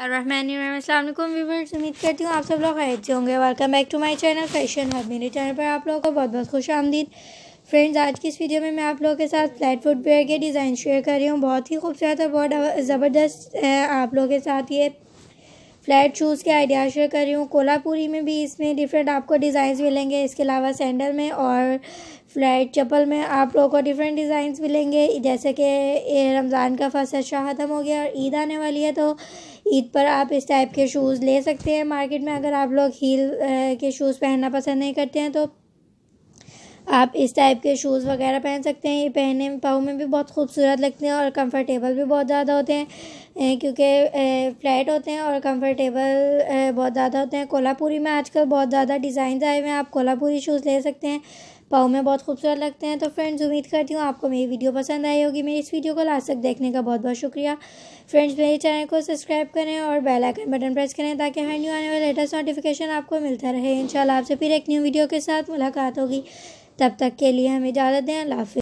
अस्सलाम वालेकुम व्यूवर्स उम्मीद करती हूँ आप सब लोग खैर से होंगे welcome back to my channel fashion hub मेरे चैनल पर आप लोगों को बहुत बहुत खुश आमदीद फ्रेंड्स आज की इस वीडियो में मैं आप लोगों के साथ फ्लैट फुटवेयर के डिज़ाइन शेयर कर रही हूँ बहुत ही खूबसूरत और बहुत ज़बरदस्त है आप लोगों के साथ ये फ्लैट शूज़ के आइडिया शेयर कर रही हूँ कोल्हापुरी में भी इसमें डिफरेंट आपको डिज़ाइंस मिलेंगे इसके अलावा सैंडल में और फ्लैट चप्पल में आप लोगों को डिफरेंट डिज़ाइंस मिलेंगे जैसे कि रमज़ान का फर्स्ट अच्छा ख़त्म हो गया और ईद आने वाली है तो ईद पर आप इस टाइप के शूज़ ले सकते हैं मार्केट में अगर आप लोग हील के शूज़ पहनना पसंद नहीं करते हैं तो आप इस टाइप के शूज़ वगैरह पहन सकते हैं ये पहनने में पाओ में भी बहुत खूबसूरत लगते हैं और कंफर्टेबल भी बहुत ज़्यादा होते हैं क्योंकि फ्लैट होते हैं और कंफर्टेबल बहुत ज़्यादा होते हैं कोल्हापुरी में आजकल बहुत ज़्यादा डिज़ाइन आए हुए हैं आप कोल्हापुरी शूज़ ले सकते हैं पाओ में बहुत खूबसूरत लगते हैं तो फ्रेंड्स उम्मीद करती हूँ आपको मेरी वीडियो पसंद आई होगी मेरी इस वीडियो को लास्ट तक देखने का बहुत बहुत शुक्रिया फ्रेंड्स मेरे चैनल को सब्सक्राइब करें और बेल आइकन बटन प्रेस करें ताकि हर न्यू आने वाले लेटेस्ट नोटिफिकेशन आपको मिलता रहे इंशाल्लाह आपसे फिर एक न्यू वीडियो के साथ मुलाकात होगी तब तक के लिए हमें इजाज़त दें अल्लाह